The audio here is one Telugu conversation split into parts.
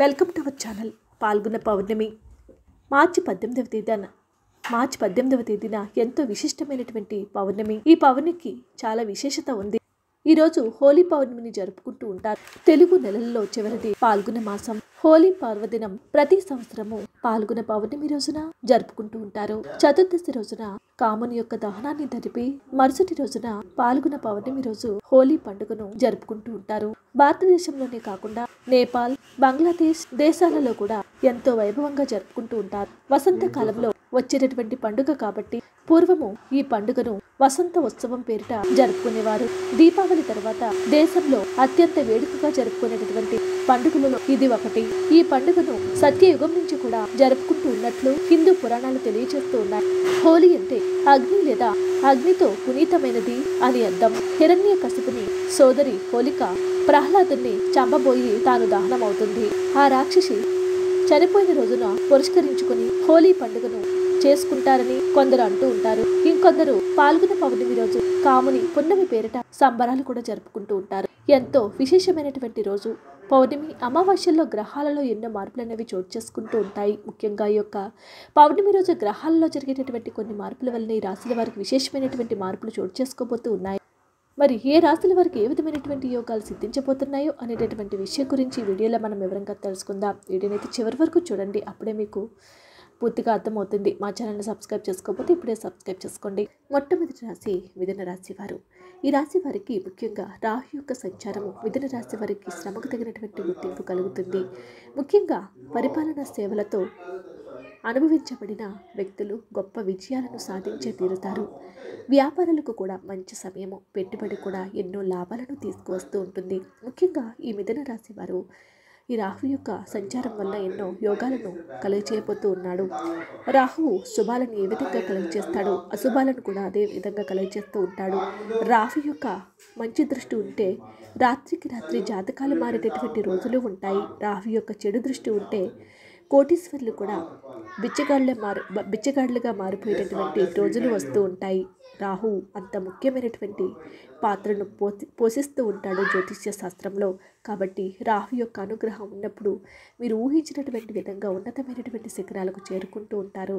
వెల్కమ్ టు అవర్ ఛానల్ పాల్గొన్న పౌర్ణమి మార్చి పద్దెనిమిదవ తేదీన మార్చి పద్దెనిమిదవ తేదీన ఎంతో విశిష్టమైనటువంటి పౌర్ణమి ఈ పౌర్ణమికి చాలా విశేషత ఉంది ఈరోజు హోలీ పౌర్ణమిని జరుపుకుంటూ ఉంటారు తెలుగు నెలల్లో చివరిది పాల్గొన మాసం హోలీ పర్వదినం ప్రతి సంవత్సరము పాల్గొన పౌర్ణమి రోజున జరుపుకుంటూ ఉంటారు చతుర్దశి రోజున కాముని యొక్క దహనాన్ని జరిపి మరుసటి రోజున పాల్గొన పౌర్ణమి రోజు హోలీ పండుగను జరుపుకుంటూ ఉంటారు భారతదేశంలోనే కాకుండా నేపాల్ బంగ్లాదేశ్ దేశాలలో కూడా ఎంతో వైభవంగా జరుపుకుంటూ ఉంటారు వసంత కాలంలో వచ్చేటటువంటి పండుగ కాబట్టి పూర్వము ఈ పండుగను వసంత ఉత్సవం పేరిట జరుపుకునేవారు దీపావళి తర్వాత దేశంలో అత్యంత వేడుకగా జరుపుకునేటటువంటి పండుగలలో ఇది ఒకటి ఈ పండుగను సత్యయుగం నుంచి కూడా జరుపుకుంటూ ఉన్నట్లు హిందూ పురాణాలు తెలియజేస్తూ ఉన్నాయి హోలీ అంటే అగ్ని లేదా అగ్నితో పునీతమైనది అని అర్థం హిరణ్య కసుపుని సోదరి హోలిక ప్రహ్లాదుని చంపబోయి తాను దహనమవుతుంది ఆ రాక్షసి చనిపోయిన రోజున పురస్కరించుకుని హోలీ పండుగను చేసుకుంటారని కొందరు అంటూ ఉంటారు ఇంకొందరు పాల్గొన పౌర్ణమి రోజు కాముని పున్నమి పేరిట సంబరాలు కూడా జరుపుకుంటూ ఉంటారు ఎంతో విశేషమైనటువంటి రోజు పౌర్ణమి అమావాస్యల్లో గ్రహాలలో ఎన్నో మార్పులు అనేవి చోటు చేసుకుంటూ ఉంటాయి ముఖ్యంగా ఈ యొక్క పౌర్ణమి రోజు గ్రహాలలో జరిగేటటువంటి కొన్ని మార్పుల వల్ల ఈ రాశుల వారికి విశేషమైనటువంటి మార్పులు చోటు చేసుకోబోతూ ఉన్నాయి మరి ఏ రాశుల వారికి ఏ విధమైనటువంటి యోగాలు సిద్ధించబోతున్నాయో అనేటటువంటి విషయం గురించి వీడియోలో మనం వివరంగా తెలుసుకుందాం వీడియోనైతే చివరి వరకు చూడండి అప్పుడే మీకు పూర్తిగా అర్థమవుతుంది మా ఛానల్ని సబ్స్క్రైబ్ చేసుకోకపోతే ఇప్పుడే సబ్స్క్రైబ్ చేసుకోండి మొట్టమొదటి రాశి మిథున రాశి వారు ఈ రాశి వారికి ముఖ్యంగా రాహు యొక్క సంచారము మిథున రాశి వారికి శ్రమకు తగినటువంటి గుర్తింపు కలుగుతుంది ముఖ్యంగా పరిపాలనా సేవలతో అనుభవించబడిన వ్యక్తులు గొప్ప విజయాలను సాధించే తీరుతారు వ్యాపారాలకు కూడా మంచి సమయము పెట్టుబడి కూడా ఎన్నో లాభాలను తీసుకువస్తూ ఉంటుంది ముఖ్యంగా ఈ మిథున రాశి వారు ఈ రాహు యొక్క సంచారం వల్ల ఎన్నో యోగాలను కలుగజేయబోతూ ఉన్నాడు రాహు శుభాలను ఏ విధంగా కలుగజేస్తాడో అశుభాలను కూడా అదే విధంగా చేస్తూ ఉంటాడు రాహు యొక్క మంచి దృష్టి ఉంటే రాత్రికి రాత్రి జాతకాలు మారేటటువంటి రోజులు ఉంటాయి రాహు యొక్క చెడు దృష్టి ఉంటే కోటీశ్వర్లు కూడా బిచ్చగాళ్ళ మారు బిచ్చగాళ్ళుగా మారిపోయేటటువంటి రోజులు వస్తూ ఉంటాయి రాహు అంత ముఖ్యమైనటువంటి పాత్రను పోసి పోషిస్తూ ఉంటాడు జ్యోతిష్య శాస్త్రంలో కాబట్టి రాహు యొక్క అనుగ్రహం ఉన్నప్పుడు మీరు ఊహించినటువంటి విధంగా ఉన్నతమైనటువంటి శిఖరాలకు చేరుకుంటూ ఉంటారు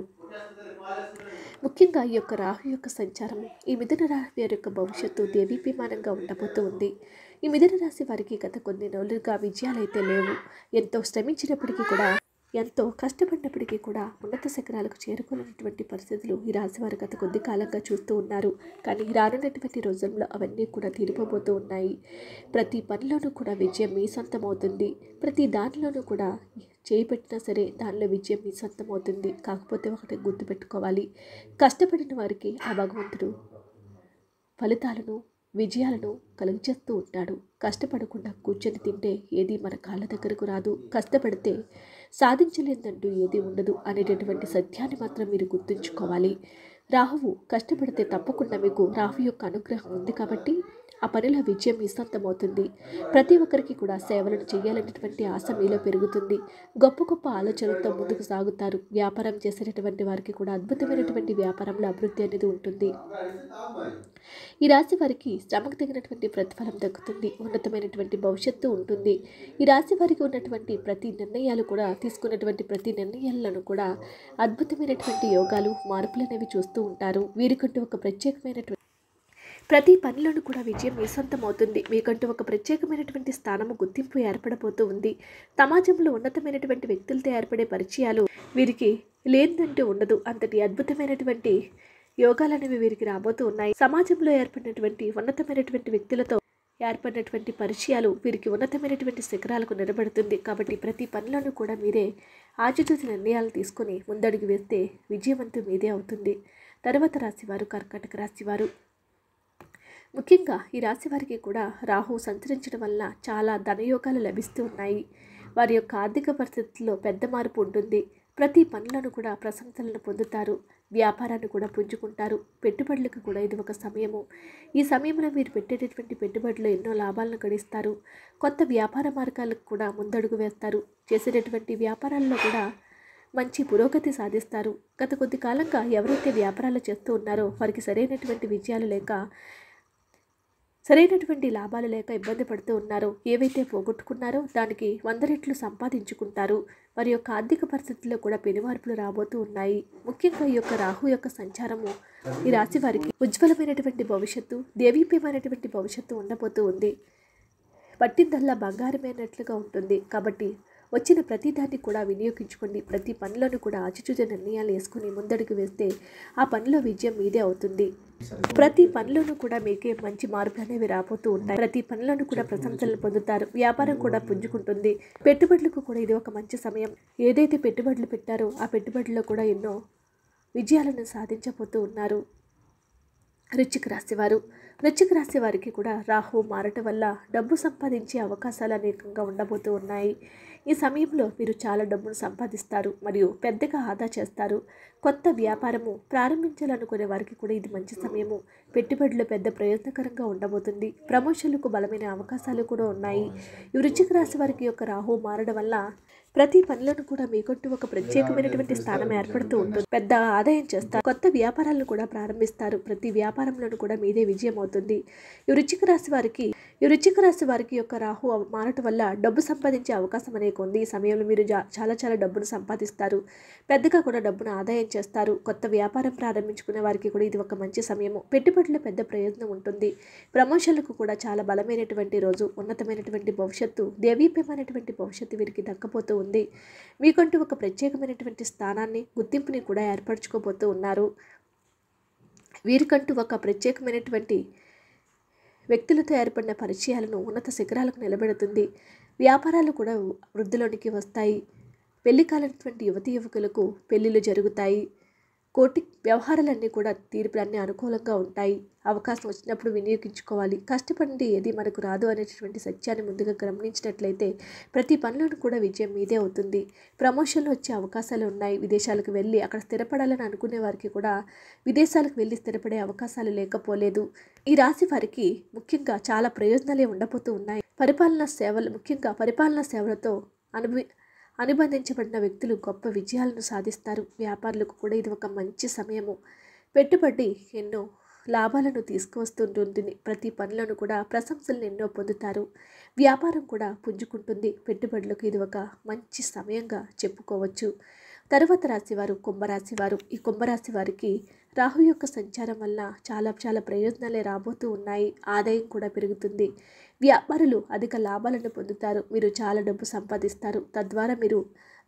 ముఖ్యంగా ఈ యొక్క రాహు యొక్క సంచారం ఈ మిథున రాహు వారి యొక్క భవిష్యత్తు దేవీభిమానంగా ఉండబోతూ ఉంది ఈ మిథున రాశి వారికి గత కొన్ని రోజులుగా విజయాలైతే లేవు ఎంతో శ్రమించినప్పటికీ కూడా ఎంతో కష్టపడినప్పటికీ కూడా ఉన్నత శిఖరాలకు చేరుకున్నటువంటి పరిస్థితులు ఈ రాశివారు గత కొద్ది కాలంగా చూస్తూ ఉన్నారు కానీ రానున్నటువంటి రోజుల్లో అవన్నీ కూడా తీరిపోబోతూ ఉన్నాయి ప్రతి పనిలోనూ కూడా విజయం మీ సొంతమవుతుంది ప్రతి దానిలోనూ కూడా చేయిపెట్టినా సరే దానిలో విజయం మీ సొంతమవుతుంది కాకపోతే ఒకటి గుర్తుపెట్టుకోవాలి కష్టపడిన వారికి ఆ భగవంతుడు ఫలితాలను విజయాలను కలుగజేస్తూ ఉంటాడు కష్టపడకుండా కూర్చొని తింటే ఏది మన కాళ్ళ దగ్గరకు రాదు కష్టపడితే సాధించలేదంటూ ఏది ఉండదు అనేటటువంటి సత్యాన్ని మాత్రం మీరు గుర్తుంచుకోవాలి రాహువు కష్టపడితే తప్పకుండా మీకు రాహు యొక్క అనుగ్రహం ఉంది కాబట్టి ఆ పనిలో విజయం నిశ్శబ్దమవుతుంది ప్రతి ఒక్కరికి కూడా సేవలను చేయాలనేటువంటి ఆశ మీలో పెరుగుతుంది గొప్ప గొప్ప ఆలోచనలతో ముందుకు సాగుతారు వ్యాపారం చేసేటటువంటి వారికి కూడా అద్భుతమైనటువంటి వ్యాపారంలో అభివృద్ధి అనేది ఉంటుంది ఈ రాశి వారికి శ్రమకు తగినటువంటి ప్రతిఫలం దక్కుతుంది ఉన్నతమైనటువంటి భవిష్యత్తు ఉంటుంది ఈ రాశి వారికి ఉన్నటువంటి ప్రతి నిర్ణయాలు కూడా తీసుకున్నటువంటి ప్రతి నిర్ణయాలను కూడా అద్భుతమైనటువంటి యోగాలు మార్పులు అనేవి చూస్తూ ఉంటారు వీరికంటూ ఒక ప్రత్యేకమైనటువంటి ప్రతి పనిలోనూ కూడా విజయం మీ అవుతుంది మీకంటూ ఒక ప్రత్యేకమైనటువంటి స్థానము గుర్తింపు ఏర్పడబోతూ ఉంది సమాజంలో ఉన్నతమైనటువంటి వ్యక్తులతో ఏర్పడే పరిచయాలు వీరికి లేదంటే ఉండదు అంతటి అద్భుతమైనటువంటి యోగాలనేవి వీరికి రాబోతూ ఉన్నాయి సమాజంలో ఏర్పడినటువంటి ఉన్నతమైనటువంటి వ్యక్తులతో ఏర్పడినటువంటి పరిచయాలు వీరికి ఉన్నతమైనటువంటి శిఖరాలకు నిలబడుతుంది కాబట్టి ప్రతి పనిలోనూ కూడా మీరే ఆచితూచి నిర్ణయాలు తీసుకొని ముందడుగు వేస్తే విజయవంతం మీదే అవుతుంది తర్వాత రాశివారు కర్కాటక రాశివారు ముఖ్యంగా ఈ రాశి వారికి కూడా రాహు సంచరించడం వల్ల చాలా ధనయోగాలు లభిస్తూ ఉన్నాయి వారి యొక్క ఆర్థిక పరిస్థితుల్లో పెద్ద మార్పు ఉంటుంది ప్రతి పనులను కూడా ప్రశంసలను పొందుతారు వ్యాపారాన్ని కూడా పుంజుకుంటారు పెట్టుబడులకు కూడా ఇది ఒక సమయము ఈ సమయంలో మీరు పెట్టేటటువంటి పెట్టుబడులు ఎన్నో లాభాలను గడిస్తారు కొత్త వ్యాపార మార్గాలకు కూడా ముందడుగు వేస్తారు చేసేటటువంటి వ్యాపారాల్లో కూడా మంచి పురోగతి సాధిస్తారు గత కొద్ది కాలంగా ఎవరైతే వ్యాపారాలు చేస్తూ ఉన్నారో వారికి సరైనటువంటి విజయాలు లేక సరైనటువంటి లాభాలు లేక ఇబ్బంది పడుతూ ఉన్నారు ఏవైతే పోగొట్టుకున్నారో దానికి వంద రెట్లు సంపాదించుకుంటారు వారి యొక్క ఆర్థిక పరిస్థితుల్లో కూడా పెనుమార్పులు రాబోతూ ఉన్నాయి ముఖ్యంగా ఈ యొక్క రాహు యొక్క సంచారము ఈ రాశి వారికి ఉజ్వలమైనటువంటి భవిష్యత్తు దేవీప్యమైనటువంటి భవిష్యత్తు ఉండబోతూ ఉంది పట్టిందల్లా బంగారమైనట్లుగా ఉంటుంది కాబట్టి వచ్చిన ప్రతి దాన్ని కూడా వినియోగించుకొని ప్రతి పనిలోనూ కూడా ఆచిచూచ నిర్ణయాలు వేసుకుని ముందడుగు వేస్తే ఆ పనిలో విజయం మీదే అవుతుంది ప్రతి పనిలోనూ కూడా మీకే మంచి మార్పులు అనేవి రాబోతూ ఉంటాయి ప్రతి పనిలోనూ కూడా ప్రశంసలు పొందుతారు వ్యాపారం కూడా పుంజుకుంటుంది పెట్టుబడులకు కూడా ఇది ఒక మంచి సమయం ఏదైతే పెట్టుబడులు పెట్టారో ఆ పెట్టుబడుల్లో కూడా ఎన్నో విజయాలను సాధించబోతూ ఉన్నారు రుచికి రాసేవారు రుచికి రాసేవారికి కూడా రాహు మారటం వల్ల డబ్బు సంపాదించే అవకాశాలు అనేకంగా ఉండబోతూ ఉన్నాయి ఈ సమయంలో మీరు చాలా డబ్బును సంపాదిస్తారు మరియు పెద్దగా ఆదా చేస్తారు కొత్త వ్యాపారము ప్రారంభించాలనుకునే వారికి కూడా ఇది మంచి సమయము పెట్టుబడులు పెద్ద ప్రయోజనకరంగా ఉండబోతుంది ప్రమోషన్లకు బలమైన అవకాశాలు కూడా ఉన్నాయి వృచ్చిక రాశి వారికి యొక్క రాహు మారడం వల్ల ప్రతి పనులను కూడా మీకొట్టు ఒక ప్రత్యేకమైనటువంటి స్థానం ఏర్పడుతూ ఉంటుంది పెద్ద ఆదాయం చేస్తారు కొత్త వ్యాపారాలను కూడా ప్రారంభిస్తారు ప్రతి వ్యాపారంలోనూ కూడా మీదే విజయం అవుతుంది ఈ వృచ్చిక రాశి వారికి ఈ వృచ్చిక రాశి వారికి యొక్క రాహు మారటం వల్ల డబ్బు సంపాదించే అవకాశం అనేక ఉంది ఈ సమయంలో మీరు చాలా చాలా డబ్బును సంపాదిస్తారు పెద్దగా కూడా డబ్బును ఆదాయం చేస్తారు కొత్త వ్యాపారం ప్రారంభించుకునే వారికి కూడా ఇది ఒక మంచి సమయము పెట్టుబడిలో పెద్ద ప్రయోజనం ఉంటుంది ప్రమోషన్లకు కూడా చాలా బలమైనటువంటి రోజు ఉన్నతమైనటువంటి భవిష్యత్తు దేవీప్యమైనటువంటి భవిష్యత్తు వీరికి దక్కపోతూ ఉంది మీకంటూ ఒక ప్రత్యేకమైనటువంటి స్థానాన్ని గుర్తింపుని కూడా ఏర్పరచుకోబోతూ ఉన్నారు వీరికంటూ ఒక ప్రత్యేకమైనటువంటి వ్యక్తులతో ఏర్పడిన పరిచయాలను ఉన్నత శిఖరాలకు నిలబెడుతుంది వ్యాపారాలు కూడా వృద్ధిలోనికి వస్తాయి పెళ్లి కాలేటువంటి యువతి యువకులకు పెళ్లిళ్ళు జరుగుతాయి కోర్టు వ్యవహారాలన్నీ కూడా తీర్పులన్నీ అనుకూలంగా ఉంటాయి అవకాశం వచ్చినప్పుడు వినియోగించుకోవాలి కష్టపడి ఏది మనకు రాదు అనేటటువంటి సత్యాన్ని ముందుగా గమనించినట్లయితే ప్రతి పనిలోనూ కూడా విజయం మీదే అవుతుంది ప్రమోషన్లు వచ్చే అవకాశాలు ఉన్నాయి విదేశాలకు వెళ్ళి అక్కడ స్థిరపడాలని అనుకునే వారికి కూడా విదేశాలకు వెళ్ళి స్థిరపడే అవకాశాలు లేకపోలేదు ఈ రాశి వారికి ముఖ్యంగా చాలా ప్రయోజనాలే ఉండబోతూ ఉన్నాయి పరిపాలనా సేవలు ముఖ్యంగా పరిపాలనా సేవలతో అనుభవి అనుబంధించబడిన వ్యక్తులు గొప్ప విజయాలను సాధిస్తారు వ్యాపారులకు కూడా ఇది ఒక మంచి సమయము పెట్టుబడి ఎన్నో లాభాలను తీసుకువస్తుంటుంది ప్రతి పనులను కూడా ప్రశంసలను ఎన్నో పొందుతారు వ్యాపారం కూడా పుంజుకుంటుంది పెట్టుబడులకు ఇది ఒక మంచి సమయంగా చెప్పుకోవచ్చు తర్వాత రాశివారు కుంభరాశి వారు ఈ కుంభరాశి వారికి రాహు యొక్క సంచారం వల్ల చాలా చాలా ప్రయోజనాలే రాబోతూ ఉన్నాయి ఆదాయం కూడా పెరుగుతుంది వ్యాపారులు అధిక లాభాలను పొందుతారు మీరు చాలా డబ్బు సంపాదిస్తారు తద్వారా మీరు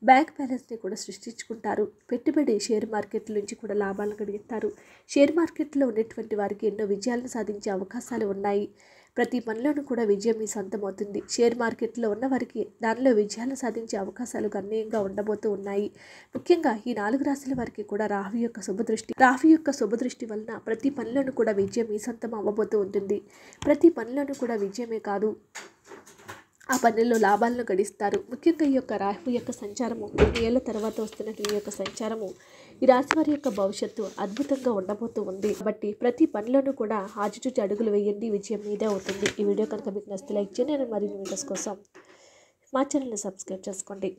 బ్యాంక్ బ్యాలెన్స్ని కూడా సృష్టించుకుంటారు పెట్టుబడి షేర్ మార్కెట్ నుంచి కూడా లాభాలు కలిగిస్తారు షేర్ మార్కెట్లో ఉన్నటువంటి వారికి ఎన్నో విజయాలను సాధించే అవకాశాలు ఉన్నాయి ప్రతి పనిలోనూ కూడా విజయం మీ సొంతమవుతుంది షేర్ మార్కెట్లో ఉన్న వారికి దానిలో విజయాలు సాధించే అవకాశాలు గణనీయంగా ఉండబోతూ ఉన్నాయి ముఖ్యంగా ఈ నాలుగు రాశుల వారికి కూడా రాహు యొక్క శుభదృష్టి రాహు యొక్క శుభదృష్టి వలన ప్రతి పనిలోనూ కూడా విజయం మీ సొంతం అవ్వబోతూ ఉంటుంది ప్రతి పనిలోనూ కూడా విజయమే కాదు ఆ పనుల్లో లాభాలను గడిస్తారు ముఖ్యంగా ఈ యొక్క రాహు యొక్క సంచారము కొన్ని ఏళ్ళ తర్వాత వస్తున్న ఈ యొక్క సంచారము ఈ రాశి వారి యొక్క భవిష్యత్తు అద్భుతంగా ఉండబోతూ ఉంది కాబట్టి ప్రతి పనిలోనూ కూడా ఆచిచూచి అడుగులు వేయండి విజయం మీదే అవుతుంది ఈ వీడియో కనుక మీకు నచ్చితే లైక్ చేయండి నేను మరిన్ని వీడియోస్ కోసం మా ఛానల్ని సబ్స్క్రైబ్ చేసుకోండి